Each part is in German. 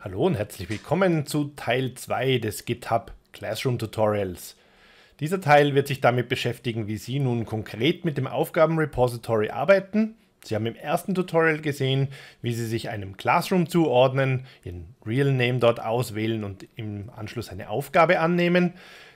Hallo und herzlich willkommen zu Teil 2 des GitHub Classroom Tutorials. Dieser Teil wird sich damit beschäftigen, wie Sie nun konkret mit dem Aufgabenrepository arbeiten. Sie haben im ersten Tutorial gesehen, wie Sie sich einem Classroom zuordnen, Ihren Real Name dort auswählen und im Anschluss eine Aufgabe annehmen.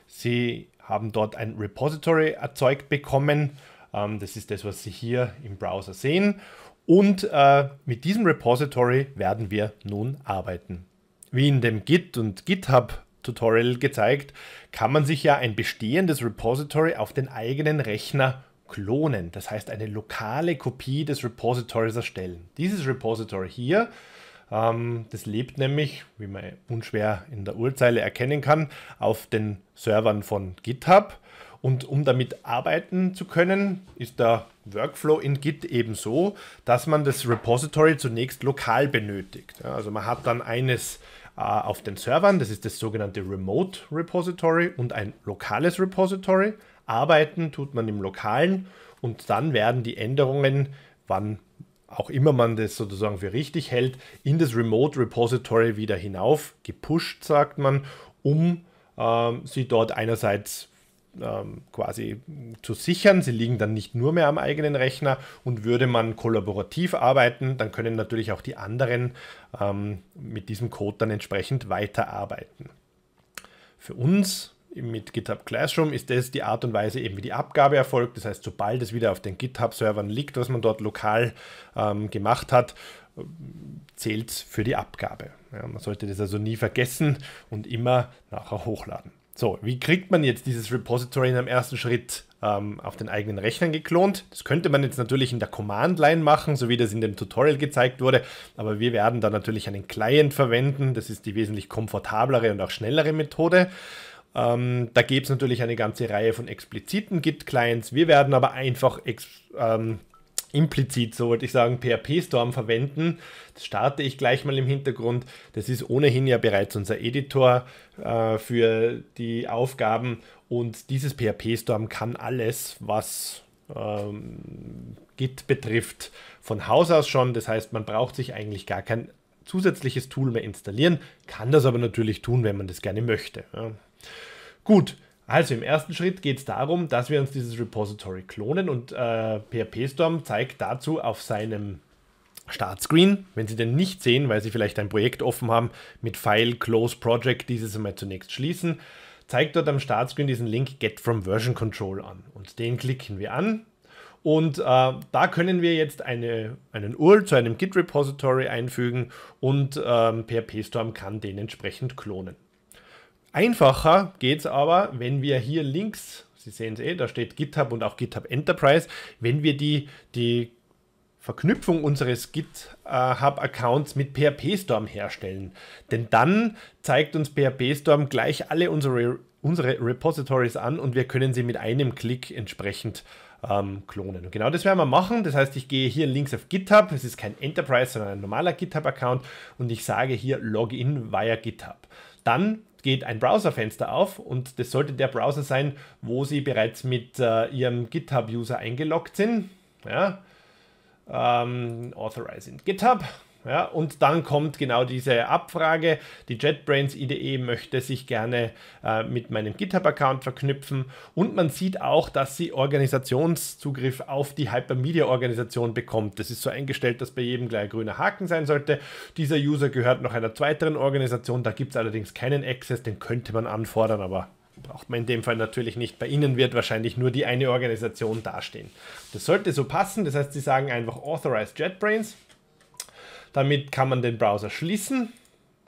Sie haben dort ein Repository erzeugt bekommen. Ähm, das ist das, was Sie hier im Browser sehen. Und äh, mit diesem Repository werden wir nun arbeiten. Wie in dem Git und GitHub Tutorial gezeigt, kann man sich ja ein bestehendes Repository auf den eigenen Rechner klonen, das heißt eine lokale Kopie des Repositories erstellen. Dieses Repository hier, ähm, das lebt nämlich, wie man unschwer in der Urzeile erkennen kann, auf den Servern von GitHub und um damit arbeiten zu können, ist der Workflow in Git eben so, dass man das Repository zunächst lokal benötigt. also man hat dann eines äh, auf den Servern, das ist das sogenannte Remote Repository und ein lokales Repository. Arbeiten tut man im lokalen und dann werden die Änderungen, wann auch immer man das sozusagen für richtig hält, in das Remote Repository wieder hinauf gepusht, sagt man, um äh, sie dort einerseits ähm, quasi zu sichern. Sie liegen dann nicht nur mehr am eigenen Rechner und würde man kollaborativ arbeiten, dann können natürlich auch die anderen ähm, mit diesem Code dann entsprechend weiterarbeiten. Für uns mit GitHub Classroom ist das die Art und Weise, eben wie die Abgabe erfolgt. Das heißt, sobald es wieder auf den GitHub-Servern liegt, was man dort lokal ähm, gemacht hat, zählt es für die Abgabe. Ja, man sollte das also nie vergessen und immer nachher hochladen. So, wie kriegt man jetzt dieses Repository in einem ersten Schritt ähm, auf den eigenen Rechnern geklont? Das könnte man jetzt natürlich in der Command-Line machen, so wie das in dem Tutorial gezeigt wurde, aber wir werden da natürlich einen Client verwenden. Das ist die wesentlich komfortablere und auch schnellere Methode. Ähm, da gibt es natürlich eine ganze Reihe von expliziten Git-Clients. Wir werden aber einfach ähm, implizit, so wollte ich sagen, PHP-Storm verwenden. Das starte ich gleich mal im Hintergrund. Das ist ohnehin ja bereits unser Editor äh, für die Aufgaben und dieses PHP-Storm kann alles, was ähm, Git betrifft, von Haus aus schon. Das heißt, man braucht sich eigentlich gar kein zusätzliches Tool mehr installieren, kann das aber natürlich tun, wenn man das gerne möchte. Ja. Gut, also im ersten Schritt geht es darum, dass wir uns dieses Repository klonen und äh, PHP Storm zeigt dazu auf seinem Startscreen, wenn Sie den nicht sehen, weil Sie vielleicht ein Projekt offen haben mit File Close Project, dieses einmal zunächst schließen, zeigt dort am Startscreen diesen Link Get from Version Control an und den klicken wir an. Und äh, da können wir jetzt eine, einen URL zu einem Git-Repository einfügen und äh, ähm, PHP Storm kann den entsprechend klonen. Einfacher geht es aber, wenn wir hier links, Sie sehen es eh, da steht GitHub und auch GitHub Enterprise, wenn wir die, die Verknüpfung unseres GitHub-Accounts mit PHP Storm herstellen. Denn dann zeigt uns PHP Storm gleich alle unsere, unsere Repositories an und wir können sie mit einem Klick entsprechend ähm, klonen. Und genau das werden wir machen. Das heißt, ich gehe hier links auf GitHub. Es ist kein Enterprise, sondern ein normaler GitHub-Account und ich sage hier Login via GitHub. Dann geht ein Browserfenster auf und das sollte der Browser sein, wo Sie bereits mit äh, Ihrem GitHub-User eingeloggt sind. Ja? Ähm, authorize in GitHub. Ja, und dann kommt genau diese Abfrage, die JetBrains IDE möchte sich gerne äh, mit meinem GitHub-Account verknüpfen und man sieht auch, dass sie Organisationszugriff auf die Hypermedia-Organisation bekommt. Das ist so eingestellt, dass bei jedem gleich ein grüner Haken sein sollte. Dieser User gehört noch einer zweiteren Organisation, da gibt es allerdings keinen Access, den könnte man anfordern, aber braucht man in dem Fall natürlich nicht. Bei Ihnen wird wahrscheinlich nur die eine Organisation dastehen. Das sollte so passen, das heißt, Sie sagen einfach Authorize JetBrains damit kann man den Browser schließen.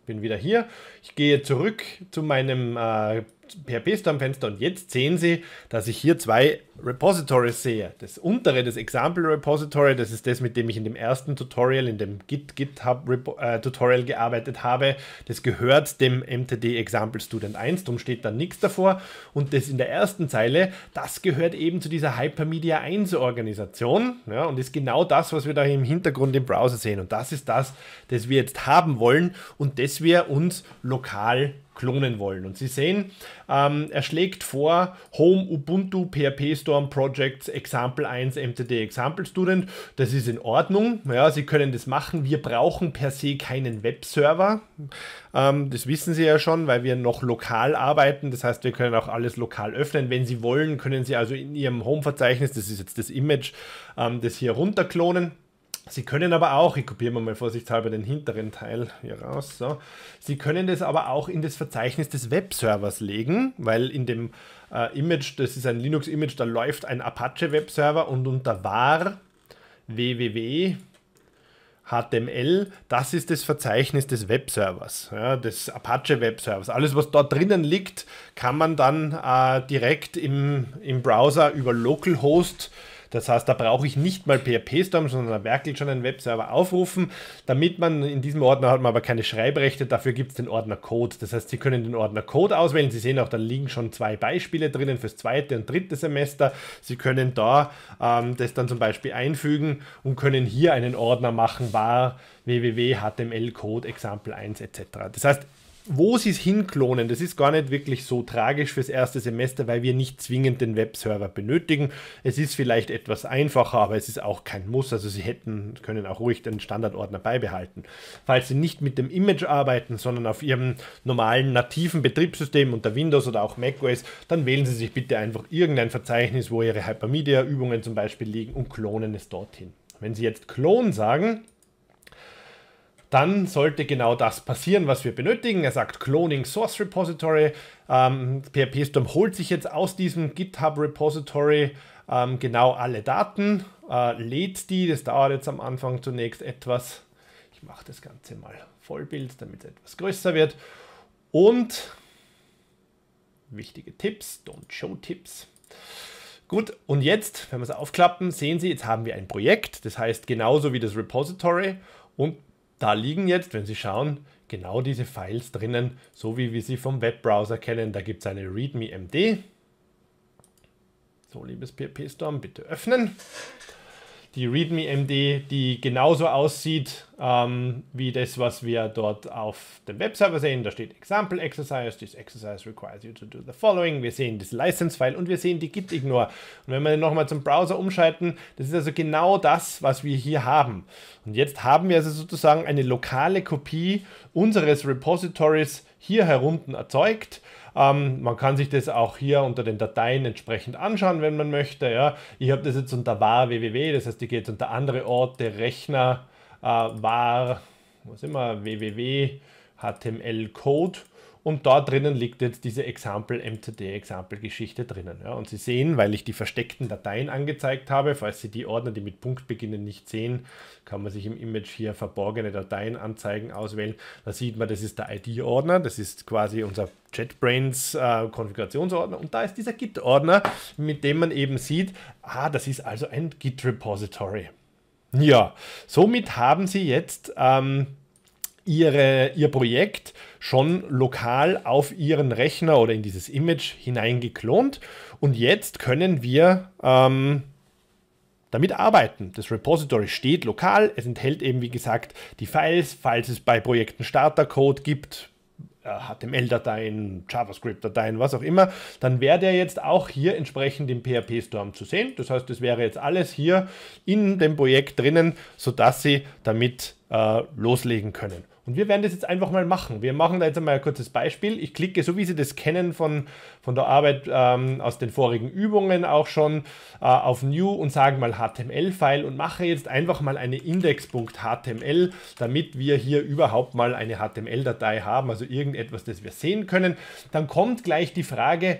Bin wieder hier. Ich gehe zurück zu meinem äh, PHP-Storm-Fenster und jetzt sehen Sie, dass ich hier zwei Repository sehe, das untere, das Example Repository, das ist das, mit dem ich in dem ersten Tutorial, in dem Git GitHub Repo, äh, Tutorial gearbeitet habe, das gehört dem MTD Example Student 1, darum steht da nichts davor. Und das in der ersten Zeile, das gehört eben zu dieser Hypermedia 1 Organisation ja, und ist genau das, was wir da im Hintergrund im Browser sehen. Und das ist das, das wir jetzt haben wollen und das wir uns lokal klonen wollen. Und Sie sehen, ähm, er schlägt vor Home Ubuntu PHP Storm Projects Example 1 MTD Example Student. Das ist in Ordnung. Ja, Sie können das machen. Wir brauchen per se keinen Webserver. Ähm, das wissen Sie ja schon, weil wir noch lokal arbeiten. Das heißt, wir können auch alles lokal öffnen. Wenn Sie wollen, können Sie also in Ihrem Home-Verzeichnis, das ist jetzt das Image, ähm, das hier runterklonen Sie können aber auch, ich kopiere mal vorsichtshalber den hinteren Teil hier raus, so. Sie können das aber auch in das Verzeichnis des Webservers legen, weil in dem äh, Image, das ist ein Linux-Image, da läuft ein Apache-Webserver und unter var www HTML, das ist das Verzeichnis des Webservers, ja, des Apache Webservers. Alles, was dort drinnen liegt, kann man dann äh, direkt im, im Browser über Localhost äh, das heißt, da brauche ich nicht mal PHP-Storm, sondern da werkelt schon einen Webserver aufrufen. Damit man in diesem Ordner hat man aber keine Schreibrechte, dafür gibt es den Ordner Code. Das heißt, Sie können den Ordner Code auswählen. Sie sehen auch, da liegen schon zwei Beispiele drinnen fürs zweite und dritte Semester. Sie können da ähm, das dann zum Beispiel einfügen und können hier einen Ordner machen, war www.html-code, Example 1 etc. Das heißt, wo sie es hinklonen, das ist gar nicht wirklich so tragisch fürs erste Semester, weil wir nicht zwingend den Webserver benötigen. Es ist vielleicht etwas einfacher, aber es ist auch kein Muss. Also sie hätten, können auch ruhig den Standardordner beibehalten. Falls sie nicht mit dem Image arbeiten, sondern auf ihrem normalen nativen Betriebssystem unter Windows oder auch macOS, dann wählen sie sich bitte einfach irgendein Verzeichnis, wo ihre Hypermedia-Übungen zum Beispiel liegen und klonen es dorthin. Wenn sie jetzt Clone sagen, dann sollte genau das passieren, was wir benötigen. Er sagt Cloning Source Repository. Ähm, PHP Storm holt sich jetzt aus diesem GitHub Repository ähm, genau alle Daten, äh, lädt die. Das dauert jetzt am Anfang zunächst etwas. Ich mache das Ganze mal Vollbild, damit es etwas größer wird. Und wichtige Tipps, Don't Show Tipps. Gut, und jetzt, wenn wir es aufklappen, sehen Sie, jetzt haben wir ein Projekt, das heißt genauso wie das Repository und da liegen jetzt, wenn Sie schauen, genau diese Files drinnen, so wie wir sie vom Webbrowser kennen. Da gibt es eine README MD. So, liebes PHP Storm, bitte öffnen die README-MD, die genauso aussieht ähm, wie das, was wir dort auf dem Webserver sehen. Da steht Example Exercise. This exercise requires you to do the following. Wir sehen das License-File und wir sehen die Git-Ignore. Und wenn wir nochmal zum Browser umschalten, das ist also genau das, was wir hier haben. Und jetzt haben wir also sozusagen eine lokale Kopie unseres Repositories hier herunten erzeugt. Ähm, man kann sich das auch hier unter den Dateien entsprechend anschauen, wenn man möchte. Ja. Ich habe das jetzt unter var www, das heißt, die geht jetzt unter andere Orte, Rechner, äh, var, was immer, www, HTML-Code und da drinnen liegt jetzt diese Example-MCD-Example-Geschichte drinnen. Ja. Und Sie sehen, weil ich die versteckten Dateien angezeigt habe, falls Sie die Ordner, die mit Punkt beginnen, nicht sehen, kann man sich im Image hier verborgene Dateien anzeigen, auswählen. Da sieht man, das ist der ID-Ordner, das ist quasi unser JetBrains äh, Konfigurationsordner und da ist dieser Git-Ordner, mit dem man eben sieht, ah, das ist also ein Git-Repository. Ja, somit haben Sie jetzt ähm, ihre, ihr Projekt schon lokal auf ihren Rechner oder in dieses Image hineingeklont. Und jetzt können wir ähm, damit arbeiten. Das Repository steht lokal, es enthält eben wie gesagt die Files, falls es bei Projekten Startercode gibt, HTML-Dateien, äh, JavaScript-Dateien, was auch immer, dann wäre der jetzt auch hier entsprechend im PHP-Storm zu sehen. Das heißt, das wäre jetzt alles hier in dem Projekt drinnen, sodass Sie damit äh, loslegen können. Und wir werden das jetzt einfach mal machen. Wir machen da jetzt einmal ein kurzes Beispiel. Ich klicke, so wie Sie das kennen von, von der Arbeit ähm, aus den vorigen Übungen auch schon, äh, auf New und sage mal HTML-File und mache jetzt einfach mal eine index.html, damit wir hier überhaupt mal eine HTML-Datei haben, also irgendetwas, das wir sehen können. Dann kommt gleich die Frage,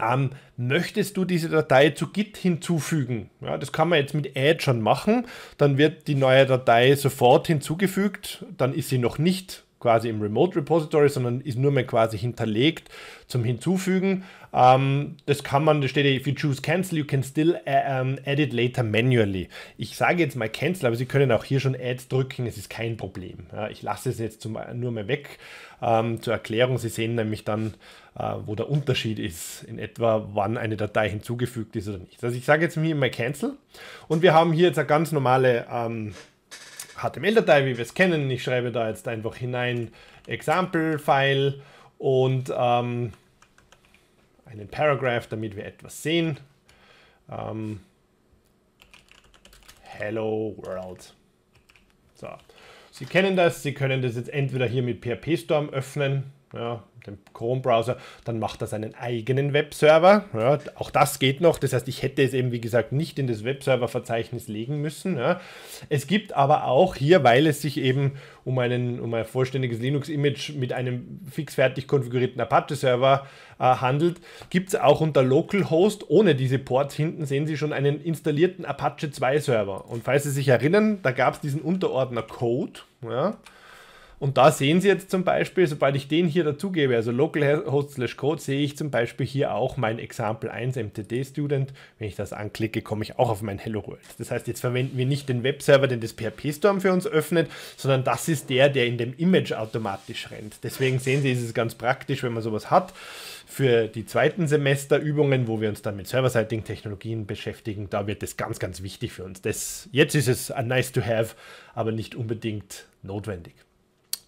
ähm, möchtest du diese Datei zu Git hinzufügen? Ja, das kann man jetzt mit Add schon machen. Dann wird die neue Datei sofort hinzugefügt. Dann ist sie noch nicht quasi im Remote Repository, sondern ist nur mehr quasi hinterlegt zum Hinzufügen. Ähm, das kann man, da steht ja, if you choose cancel, you can still äh, ähm, add it later manually. Ich sage jetzt mal cancel, aber Sie können auch hier schon add drücken, es ist kein Problem. Ja, ich lasse es jetzt zum, nur mehr weg ähm, zur Erklärung. Sie sehen nämlich dann, äh, wo der Unterschied ist, in etwa wann eine Datei hinzugefügt ist oder nicht. Also ich sage jetzt hier mal Cancel und wir haben hier jetzt eine ganz normale ähm, HTML-Datei, wie wir es kennen. Ich schreibe da jetzt einfach hinein Example-File und ähm, einen Paragraph, damit wir etwas sehen. Ähm, Hello World. So. Sie kennen das, Sie können das jetzt entweder hier mit PHP-Storm öffnen, ja, den Chrome-Browser, dann macht er seinen eigenen Webserver. Ja, auch das geht noch. Das heißt, ich hätte es eben, wie gesagt, nicht in das Webserver-Verzeichnis legen müssen. Ja. Es gibt aber auch hier, weil es sich eben um, einen, um ein vollständiges Linux-Image mit einem fix fertig konfigurierten Apache-Server äh, handelt, gibt es auch unter Localhost ohne diese Ports hinten, sehen Sie schon, einen installierten Apache 2-Server. Und falls Sie sich erinnern, da gab es diesen Unterordner Code. Ja, und da sehen Sie jetzt zum Beispiel, sobald ich den hier dazugebe, also localhost slash code, sehe ich zum Beispiel hier auch mein Example 1 MTD Student. Wenn ich das anklicke, komme ich auch auf mein Hello World. Das heißt, jetzt verwenden wir nicht den Webserver, den das PHP Storm für uns öffnet, sondern das ist der, der in dem Image automatisch rennt. Deswegen sehen Sie, ist es ganz praktisch, wenn man sowas hat für die zweiten Semesterübungen, wo wir uns dann mit Server-Seiting-Technologien beschäftigen, da wird das ganz, ganz wichtig für uns. Das, jetzt ist es nice to have, aber nicht unbedingt notwendig.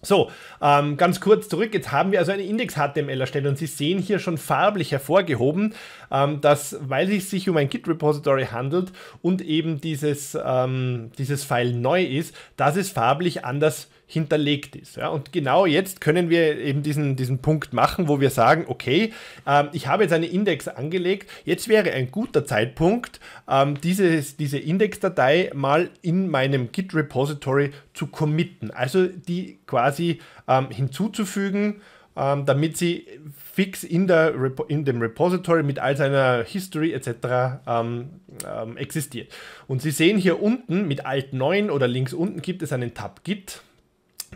So, ähm, ganz kurz zurück. Jetzt haben wir also eine Index-HTML erstellt und Sie sehen hier schon farblich hervorgehoben, ähm, dass, weil es sich um ein Git-Repository handelt und eben dieses, ähm, dieses File neu ist, dass es farblich anders ist hinterlegt ist. Ja? Und genau jetzt können wir eben diesen, diesen Punkt machen, wo wir sagen, okay, ähm, ich habe jetzt einen Index angelegt, jetzt wäre ein guter Zeitpunkt, ähm, dieses, diese Indexdatei mal in meinem Git-Repository zu committen, also die quasi ähm, hinzuzufügen, ähm, damit sie fix in, der in dem Repository mit all seiner History etc. Ähm, ähm, existiert. Und Sie sehen hier unten mit Alt 9 oder links unten gibt es einen Tab Git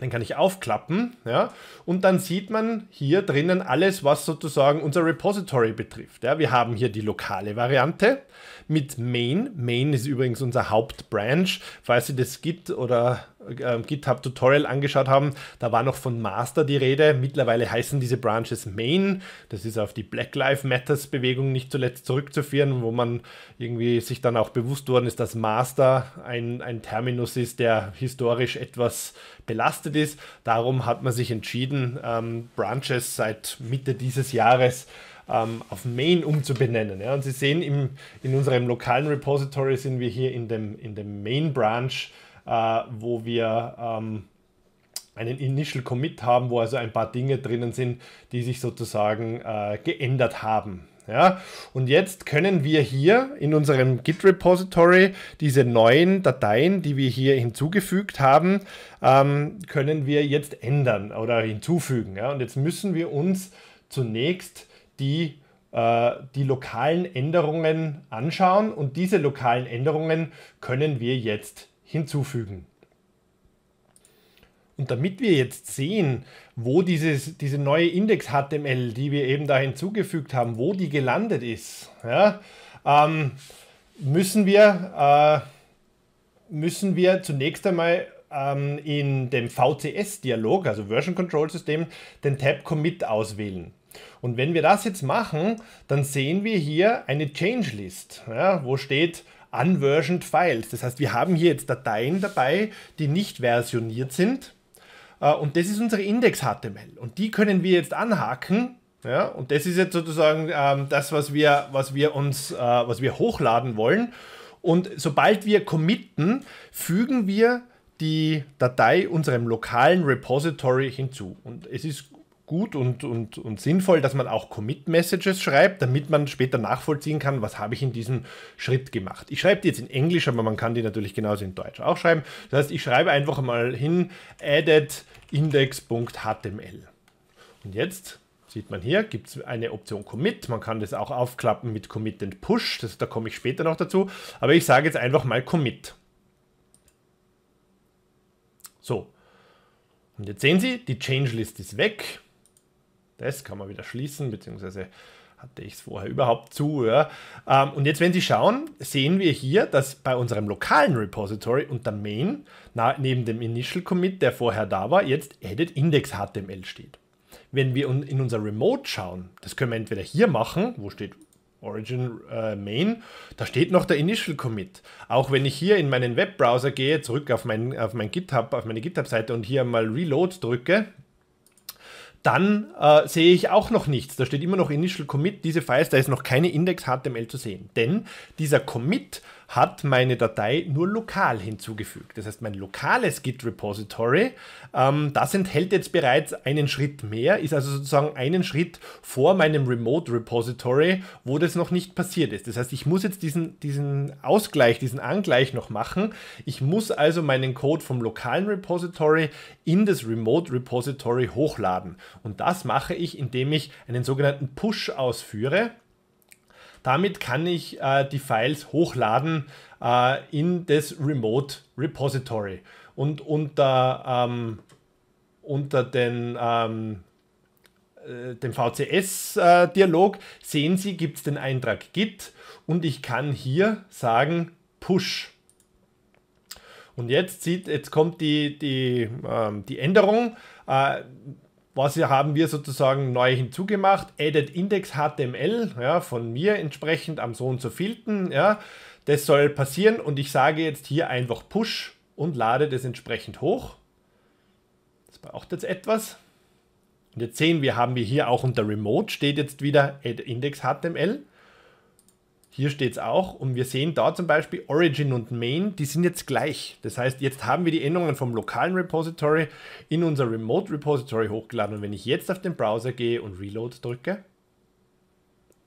den kann ich aufklappen ja, und dann sieht man hier drinnen alles, was sozusagen unser Repository betrifft. Ja. Wir haben hier die lokale Variante mit Main. Main ist übrigens unser Hauptbranch. Falls ihr das gibt oder äh, ähm, GitHub-Tutorial angeschaut haben, da war noch von Master die Rede. Mittlerweile heißen diese Branches Main. Das ist auf die Black Lives Matters Bewegung nicht zuletzt zurückzuführen, wo man irgendwie sich dann auch bewusst worden ist, dass Master ein, ein Terminus ist, der historisch etwas belastet ist. Darum hat man sich entschieden, ähm, Branches seit Mitte dieses Jahres ähm, auf Main umzubenennen. Ja? Und Sie sehen, im, in unserem lokalen Repository sind wir hier in dem, in dem Main Branch äh, wo wir ähm, einen Initial Commit haben, wo also ein paar Dinge drinnen sind, die sich sozusagen äh, geändert haben. Ja? Und jetzt können wir hier in unserem Git Repository diese neuen Dateien, die wir hier hinzugefügt haben, ähm, können wir jetzt ändern oder hinzufügen. Ja? Und jetzt müssen wir uns zunächst die äh, die lokalen Änderungen anschauen und diese lokalen Änderungen können wir jetzt hinzufügen. Und damit wir jetzt sehen, wo dieses, diese neue Index-HTML, die wir eben da hinzugefügt haben, wo die gelandet ist, ja, ähm, müssen, wir, äh, müssen wir zunächst einmal ähm, in dem VCS-Dialog, also Version Control System, den Tab Commit auswählen. Und wenn wir das jetzt machen, dann sehen wir hier eine Change List, ja, wo steht Unversioned Files. Das heißt, wir haben hier jetzt Dateien dabei, die nicht versioniert sind. Äh, und das ist unsere Index-HTML. Und die können wir jetzt anhaken. Ja, und das ist jetzt sozusagen ähm, das, was wir, was wir uns, äh, was wir hochladen wollen. Und sobald wir committen, fügen wir die Datei unserem lokalen Repository hinzu. Und es ist gut und, und, und sinnvoll, dass man auch Commit-Messages schreibt, damit man später nachvollziehen kann, was habe ich in diesem Schritt gemacht. Ich schreibe die jetzt in Englisch, aber man kann die natürlich genauso in Deutsch auch schreiben. Das heißt, ich schreibe einfach mal hin added index.html. Und jetzt sieht man hier, gibt es eine Option Commit. Man kann das auch aufklappen mit Commit and Push. Das, da komme ich später noch dazu. Aber ich sage jetzt einfach mal Commit. So. Und jetzt sehen Sie, die Changelist ist weg. Das kann man wieder schließen, beziehungsweise hatte ich es vorher überhaupt zu. Ja. Ähm, und jetzt, wenn Sie schauen, sehen wir hier, dass bei unserem lokalen Repository unter Main na, neben dem Initial Commit, der vorher da war, jetzt Edit Index HTML steht. Wenn wir in unser Remote schauen, das können wir entweder hier machen, wo steht Origin äh, Main, da steht noch der Initial Commit. Auch wenn ich hier in meinen Webbrowser gehe, zurück auf mein, auf mein GitHub, auf meine GitHub-Seite und hier mal Reload drücke, dann äh, sehe ich auch noch nichts. Da steht immer noch Initial Commit, diese Files, da ist noch keine Index-HTML zu sehen. Denn dieser Commit hat meine Datei nur lokal hinzugefügt. Das heißt, mein lokales Git-Repository, ähm, das enthält jetzt bereits einen Schritt mehr, ist also sozusagen einen Schritt vor meinem Remote-Repository, wo das noch nicht passiert ist. Das heißt, ich muss jetzt diesen, diesen Ausgleich, diesen Angleich noch machen. Ich muss also meinen Code vom lokalen Repository in das Remote-Repository hochladen. Und das mache ich, indem ich einen sogenannten Push ausführe. Damit kann ich äh, die Files hochladen äh, in das Remote Repository. Und unter, ähm, unter den, ähm, äh, dem VCS-Dialog äh, sehen Sie, gibt es den Eintrag Git und ich kann hier sagen Push. Und jetzt sieht, jetzt kommt die, die, ähm, die Änderung. Äh, was hier haben wir sozusagen neu hinzugemacht? Added Index HTML ja, von mir entsprechend am so und so vielten. Ja. Das soll passieren und ich sage jetzt hier einfach Push und lade das entsprechend hoch. Das braucht jetzt etwas. Und jetzt sehen wir, haben wir hier auch unter Remote steht jetzt wieder Add Index HTML. Hier steht es auch und wir sehen da zum Beispiel Origin und Main, die sind jetzt gleich. Das heißt, jetzt haben wir die Änderungen vom lokalen Repository in unser Remote Repository hochgeladen und wenn ich jetzt auf den Browser gehe und Reload drücke,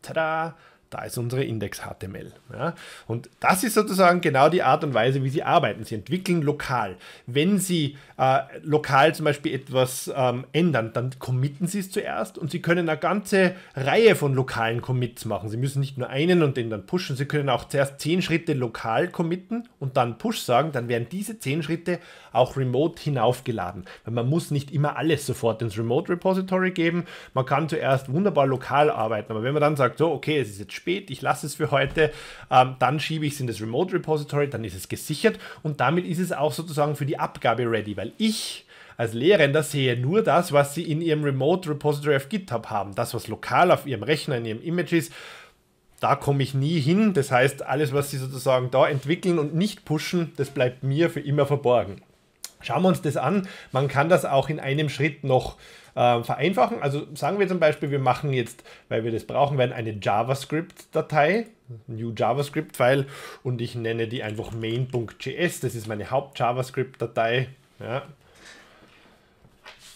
tada, da ist unsere Index-HTML. Ja? Und das ist sozusagen genau die Art und Weise, wie sie arbeiten. Sie entwickeln lokal. Wenn sie äh, lokal zum Beispiel etwas ähm, ändern, dann committen sie es zuerst und sie können eine ganze Reihe von lokalen Commits machen. Sie müssen nicht nur einen und den dann pushen. Sie können auch zuerst zehn Schritte lokal committen und dann Push sagen. Dann werden diese zehn Schritte auch remote hinaufgeladen. Weil man muss nicht immer alles sofort ins Remote Repository geben. Man kann zuerst wunderbar lokal arbeiten. Aber wenn man dann sagt, so, okay, es ist jetzt spät, ich lasse es für heute, ähm, dann schiebe ich es in das Remote Repository, dann ist es gesichert und damit ist es auch sozusagen für die Abgabe ready, weil ich als Lehrender sehe nur das, was sie in ihrem Remote Repository auf GitHub haben. Das, was lokal auf ihrem Rechner, in ihrem Image ist, da komme ich nie hin. Das heißt, alles, was sie sozusagen da entwickeln und nicht pushen, das bleibt mir für immer verborgen. Schauen wir uns das an. Man kann das auch in einem Schritt noch äh, vereinfachen. Also sagen wir zum Beispiel, wir machen jetzt, weil wir das brauchen werden, eine JavaScript-Datei, New JavaScript-File und ich nenne die einfach main.js. Das ist meine Haupt-JavaScript-Datei. Ja.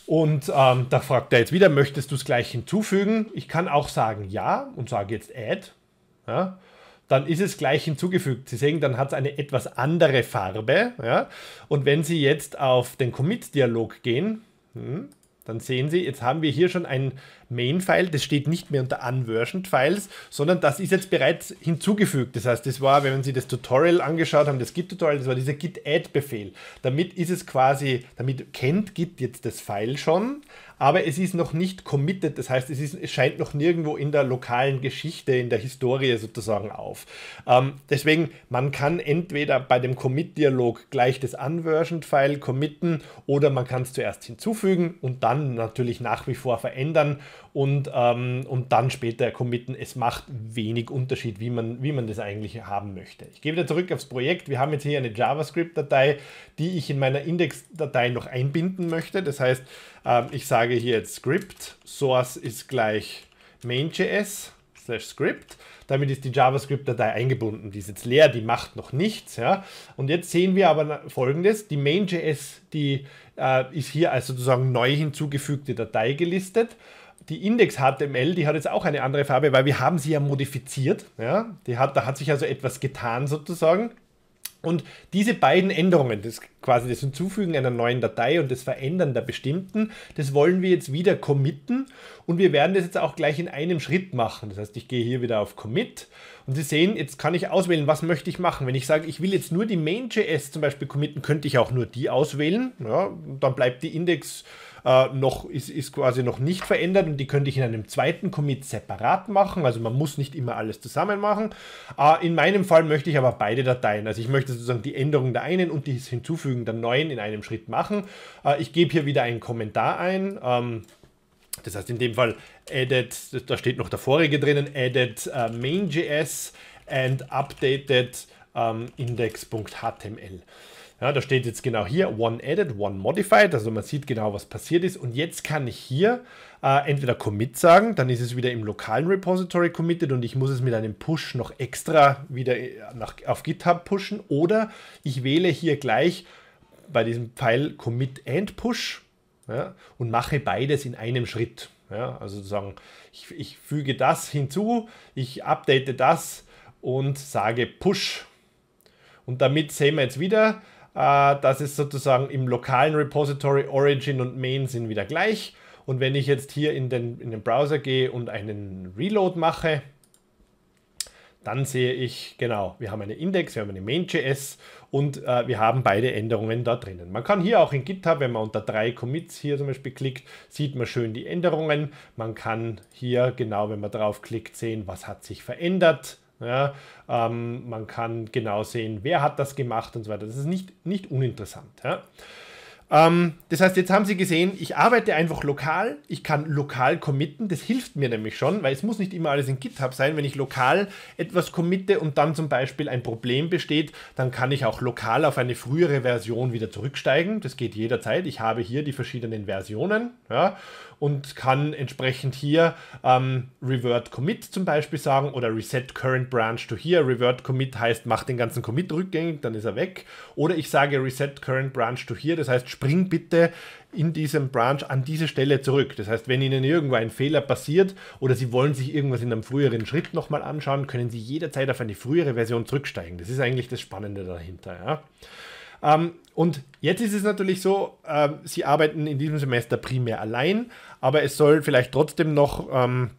Und ähm, da fragt er jetzt wieder, möchtest du es gleich hinzufügen? Ich kann auch sagen ja und sage jetzt add. Ja dann ist es gleich hinzugefügt. Sie sehen, dann hat es eine etwas andere Farbe. Ja? Und wenn Sie jetzt auf den Commit-Dialog gehen, hm, dann sehen Sie, jetzt haben wir hier schon ein Main-File, das steht nicht mehr unter Unversioned Files, sondern das ist jetzt bereits hinzugefügt. Das heißt, das war, wenn Sie das Tutorial angeschaut haben, das Git-Tutorial, das war dieser Git-Add-Befehl. Damit ist es quasi, damit kennt Git jetzt das File schon, aber es ist noch nicht committed, das heißt, es, ist, es scheint noch nirgendwo in der lokalen Geschichte, in der Historie sozusagen auf. Ähm, deswegen, man kann entweder bei dem Commit-Dialog gleich das Unversion-File committen oder man kann es zuerst hinzufügen und dann natürlich nach wie vor verändern und, ähm, und dann später committen. Es macht wenig Unterschied, wie man, wie man das eigentlich haben möchte. Ich gehe wieder zurück aufs Projekt. Wir haben jetzt hier eine JavaScript-Datei, die ich in meiner Index-Datei noch einbinden möchte. Das heißt, ähm, ich sage hier jetzt Script. Source ist gleich main.js slash script. Damit ist die JavaScript-Datei eingebunden. Die ist jetzt leer, die macht noch nichts. Ja? Und jetzt sehen wir aber folgendes. Die main.js, die äh, ist hier als sozusagen neu hinzugefügte Datei gelistet die Index.html, die hat jetzt auch eine andere Farbe, weil wir haben sie ja modifiziert. Ja? Die hat, da hat sich also etwas getan sozusagen. Und diese beiden Änderungen, das quasi das Hinzufügen einer neuen Datei und das Verändern der bestimmten, das wollen wir jetzt wieder committen und wir werden das jetzt auch gleich in einem Schritt machen. Das heißt, ich gehe hier wieder auf Commit und Sie sehen, jetzt kann ich auswählen, was möchte ich machen. Wenn ich sage, ich will jetzt nur die Main.js zum Beispiel committen, könnte ich auch nur die auswählen. Ja, dann bleibt die Index äh, noch, ist, ist quasi noch nicht verändert und die könnte ich in einem zweiten Commit separat machen. Also man muss nicht immer alles zusammen machen. Äh, in meinem Fall möchte ich aber beide Dateien. Also ich möchte sozusagen die Änderung der einen und das Hinzufügen der neuen in einem Schritt machen. Äh, ich gebe hier wieder einen Kommentar ein. Ähm, das heißt in dem Fall added, da steht noch der vorige drinnen, added uh, äh, main.js and updated um, ähm, index.html. Ja, da steht jetzt genau hier One Added, One Modified. Also man sieht genau, was passiert ist. Und jetzt kann ich hier äh, entweder Commit sagen, dann ist es wieder im lokalen Repository committed und ich muss es mit einem Push noch extra wieder äh, nach, auf GitHub pushen. Oder ich wähle hier gleich bei diesem Pfeil Commit and Push ja, und mache beides in einem Schritt. Ja, also sozusagen, ich, ich füge das hinzu, ich update das und sage Push. Und damit sehen wir jetzt wieder, äh, das ist sozusagen im lokalen Repository Origin und Main sind wieder gleich. Und wenn ich jetzt hier in den, in den Browser gehe und einen Reload mache, dann sehe ich, genau, wir haben eine Index, wir haben eine Main.js und äh, wir haben beide Änderungen da drinnen. Man kann hier auch in GitHub, wenn man unter drei Commits hier zum Beispiel klickt, sieht man schön die Änderungen. Man kann hier genau, wenn man draufklickt, sehen, was hat sich verändert. Ja, ähm, man kann genau sehen, wer hat das gemacht und so weiter. Das ist nicht, nicht uninteressant. Ja. Ähm, das heißt, jetzt haben Sie gesehen, ich arbeite einfach lokal, ich kann lokal committen, das hilft mir nämlich schon, weil es muss nicht immer alles in GitHub sein. Wenn ich lokal etwas committe und dann zum Beispiel ein Problem besteht, dann kann ich auch lokal auf eine frühere Version wieder zurücksteigen. Das geht jederzeit. Ich habe hier die verschiedenen Versionen. Ja und kann entsprechend hier ähm, Revert Commit zum Beispiel sagen oder Reset Current Branch to Here. Revert Commit heißt, mach den ganzen Commit rückgängig, dann ist er weg. Oder ich sage Reset Current Branch to Here, das heißt, spring bitte in diesem Branch an diese Stelle zurück. Das heißt, wenn Ihnen irgendwo ein Fehler passiert oder Sie wollen sich irgendwas in einem früheren Schritt nochmal anschauen, können Sie jederzeit auf eine frühere Version zurücksteigen. Das ist eigentlich das Spannende dahinter. Ja? Ähm, und jetzt ist es natürlich so, äh, Sie arbeiten in diesem Semester primär allein, aber es soll vielleicht trotzdem noch ähm,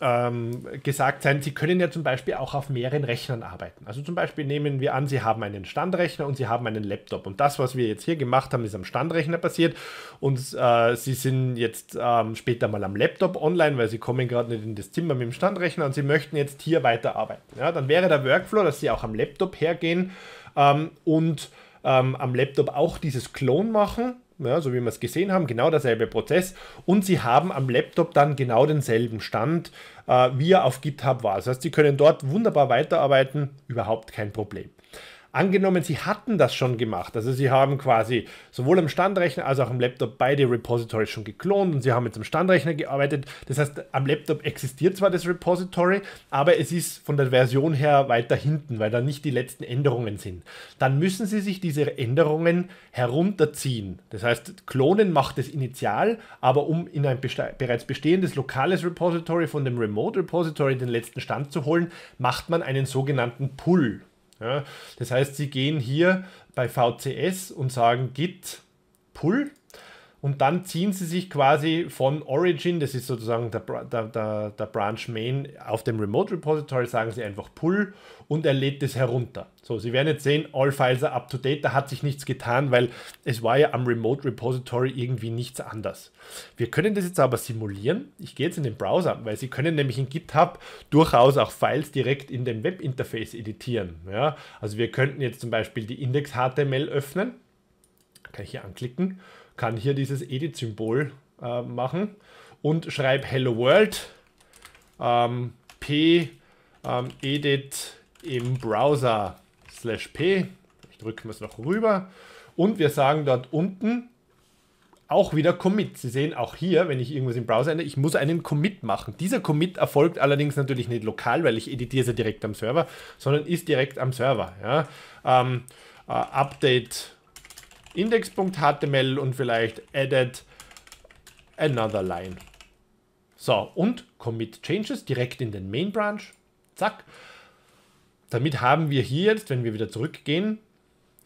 ähm, gesagt sein, Sie können ja zum Beispiel auch auf mehreren Rechnern arbeiten. Also zum Beispiel nehmen wir an, Sie haben einen Standrechner und Sie haben einen Laptop. Und das, was wir jetzt hier gemacht haben, ist am Standrechner passiert. Und äh, Sie sind jetzt ähm, später mal am Laptop online, weil Sie kommen gerade nicht in das Zimmer mit dem Standrechner und Sie möchten jetzt hier weiterarbeiten. Ja, dann wäre der Workflow, dass Sie auch am Laptop hergehen ähm, und ähm, am Laptop auch dieses Clone machen ja, so wie wir es gesehen haben, genau derselbe Prozess. Und sie haben am Laptop dann genau denselben Stand, äh, wie er auf GitHub war. Das heißt, sie können dort wunderbar weiterarbeiten, überhaupt kein Problem. Angenommen, Sie hatten das schon gemacht, also Sie haben quasi sowohl am Standrechner als auch am Laptop beide Repositories schon geklont und Sie haben jetzt am Standrechner gearbeitet. Das heißt, am Laptop existiert zwar das Repository, aber es ist von der Version her weiter hinten, weil da nicht die letzten Änderungen sind. Dann müssen Sie sich diese Änderungen herunterziehen. Das heißt, klonen macht es initial, aber um in ein bereits bestehendes lokales Repository von dem Remote Repository den letzten Stand zu holen, macht man einen sogenannten Pull. Ja, das heißt, Sie gehen hier bei VCS und sagen git pull und dann ziehen Sie sich quasi von Origin, das ist sozusagen der, der, der, der Branch Main, auf dem Remote Repository, sagen Sie einfach pull und er lädt es herunter. So, Sie werden jetzt sehen, all files are up to date, da hat sich nichts getan, weil es war ja am Remote Repository irgendwie nichts anders. Wir können das jetzt aber simulieren. Ich gehe jetzt in den Browser, weil Sie können nämlich in GitHub durchaus auch Files direkt in dem Webinterface editieren. Ja? Also wir könnten jetzt zum Beispiel die Index.html öffnen, kann ich hier anklicken, kann hier dieses Edit-Symbol äh, machen und schreibe Hello World, ähm, P, ähm, Edit, im Browser slash p. Ich drücke es noch rüber. Und wir sagen dort unten auch wieder Commit. Sie sehen auch hier, wenn ich irgendwas im Browser ändere, ich muss einen Commit machen. Dieser Commit erfolgt allerdings natürlich nicht lokal, weil ich editiere sie direkt am Server, sondern ist direkt am Server. Ja. Ähm, äh, Update index.html und vielleicht edit another line. So, und Commit Changes direkt in den Main Branch. Zack. Damit haben wir hier jetzt, wenn wir wieder zurückgehen,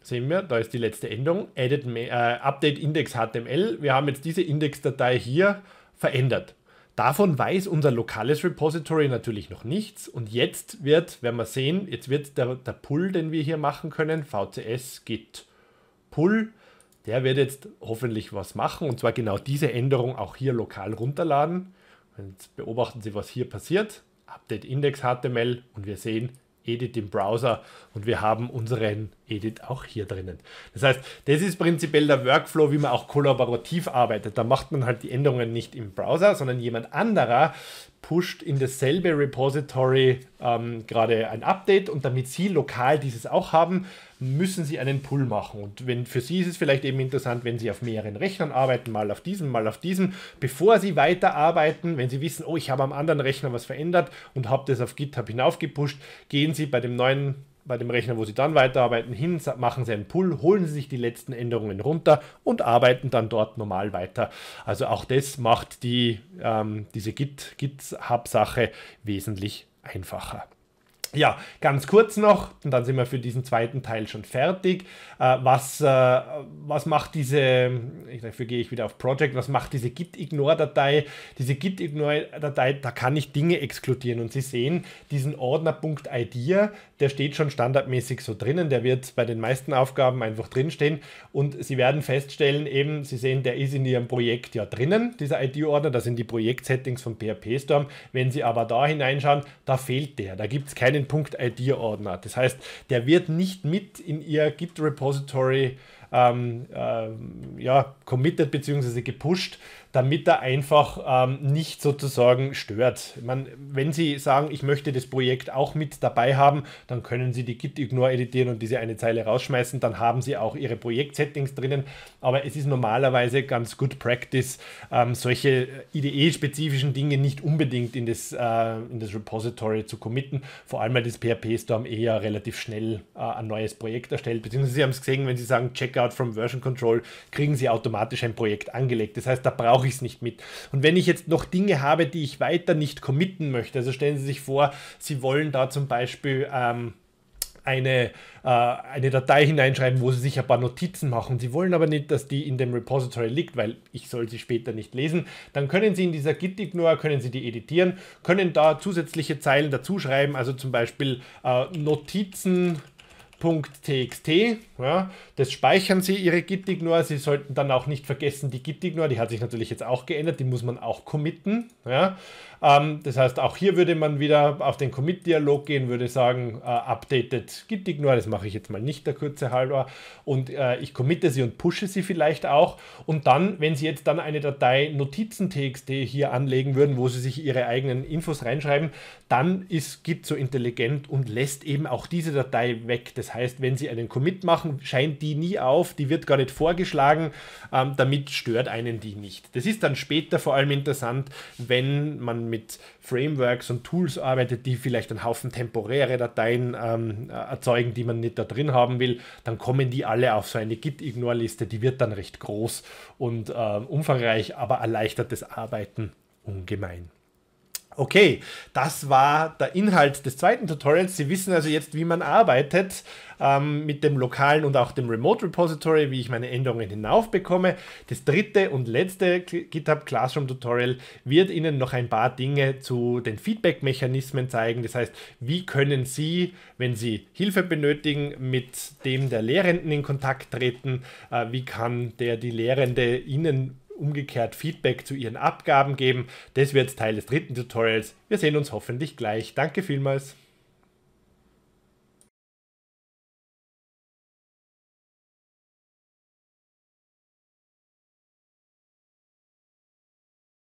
sehen wir, da ist die letzte Änderung, added, äh, Update Index HTML. Wir haben jetzt diese Indexdatei hier verändert. Davon weiß unser lokales Repository natürlich noch nichts und jetzt wird, werden wir sehen, jetzt wird der, der Pull, den wir hier machen können, VCS Git Pull, der wird jetzt hoffentlich was machen und zwar genau diese Änderung auch hier lokal runterladen. Jetzt beobachten Sie, was hier passiert. Update Index HTML und wir sehen, Edit im Browser und wir haben unseren Edit auch hier drinnen. Das heißt, das ist prinzipiell der Workflow, wie man auch kollaborativ arbeitet. Da macht man halt die Änderungen nicht im Browser, sondern jemand anderer pusht in dasselbe Repository ähm, gerade ein Update und damit Sie lokal dieses auch haben, müssen sie einen Pull machen. Und wenn für sie ist es vielleicht eben interessant, wenn sie auf mehreren Rechnern arbeiten, mal auf diesem, mal auf diesem, bevor sie weiterarbeiten, wenn sie wissen, oh, ich habe am anderen Rechner was verändert und habe das auf GitHub hinaufgepusht, gehen sie bei dem neuen bei dem Rechner, wo Sie dann weiterarbeiten, hin, machen Sie einen Pull, holen Sie sich die letzten Änderungen runter und arbeiten dann dort normal weiter. Also auch das macht die, ähm, diese Git, GitHub-Sache wesentlich einfacher. Ja, ganz kurz noch, und dann sind wir für diesen zweiten Teil schon fertig. Äh, was, äh, was macht diese, dafür gehe ich wieder auf Project, was macht diese Git-Ignore-Datei? Diese Git-Ignore-Datei, da kann ich Dinge exkludieren. Und Sie sehen, diesen Ordner.idea, der steht schon standardmäßig so drinnen, der wird bei den meisten Aufgaben einfach drinstehen. Und Sie werden feststellen, eben, Sie sehen, der ist in Ihrem Projekt ja drinnen, dieser ID-Ordner, das sind die Projekt-Settings von PHP Storm. Wenn Sie aber da hineinschauen, da fehlt der, da gibt es keine den Punkt id ordner Das heißt, der wird nicht mit in ihr Git-Repository ähm, ähm, ja, committed bzw. gepusht, damit er einfach ähm, nicht sozusagen stört. Man, wenn Sie sagen, ich möchte das Projekt auch mit dabei haben, dann können Sie die Git-Ignore editieren und diese eine Zeile rausschmeißen, dann haben Sie auch Ihre Projektsettings drinnen. Aber es ist normalerweise ganz good practice, ähm, solche IDE-spezifischen Dinge nicht unbedingt in das, äh, in das Repository zu committen, vor allem weil das PHP-Storm eher relativ schnell äh, ein neues Projekt erstellt, beziehungsweise Sie haben es gesehen, wenn Sie sagen Checkout from Version Control, kriegen Sie automatisch ein Projekt angelegt. Das heißt, da braucht brauche ich es nicht mit. Und wenn ich jetzt noch Dinge habe, die ich weiter nicht committen möchte, also stellen Sie sich vor, Sie wollen da zum Beispiel ähm, eine, äh, eine Datei hineinschreiben, wo Sie sich ein paar Notizen machen. Sie wollen aber nicht, dass die in dem Repository liegt, weil ich soll sie später nicht lesen. Dann können Sie in dieser Git-Ignore, können Sie die editieren, können da zusätzliche Zeilen dazu schreiben, also zum Beispiel äh, Notizen, .txt. Ja, das speichern Sie, Ihre Git-Ignore. Sie sollten dann auch nicht vergessen, die Git-Ignore, die hat sich natürlich jetzt auch geändert, die muss man auch committen. Ja, ähm, das heißt, auch hier würde man wieder auf den Commit-Dialog gehen, würde sagen, äh, updated git ignore, das mache ich jetzt mal nicht, der kurze halber. Und äh, ich committe sie und pushe sie vielleicht auch. Und dann, wenn Sie jetzt dann eine Datei Notizen.txt hier anlegen würden, wo Sie sich Ihre eigenen Infos reinschreiben, dann ist Git so intelligent und lässt eben auch diese Datei weg. Das heißt, wenn Sie einen Commit machen, scheint die nie auf, die wird gar nicht vorgeschlagen, ähm, damit stört einen die nicht. Das ist dann später vor allem interessant, wenn man mit Frameworks und Tools arbeitet, die vielleicht einen Haufen temporäre Dateien ähm, äh, erzeugen, die man nicht da drin haben will, dann kommen die alle auf so eine Git-Ignore-Liste, die wird dann recht groß und äh, umfangreich, aber erleichtert das Arbeiten ungemein okay, das war der Inhalt des zweiten Tutorials. Sie wissen also jetzt, wie man arbeitet ähm, mit dem lokalen und auch dem Remote Repository, wie ich meine Änderungen hinaufbekomme. Das dritte und letzte GitHub Classroom Tutorial wird Ihnen noch ein paar Dinge zu den Feedback-Mechanismen zeigen. Das heißt, wie können Sie, wenn Sie Hilfe benötigen, mit dem der Lehrenden in Kontakt treten? Äh, wie kann der die Lehrende Ihnen umgekehrt Feedback zu Ihren Abgaben geben. Das wird Teil des dritten Tutorials. Wir sehen uns hoffentlich gleich. Danke vielmals.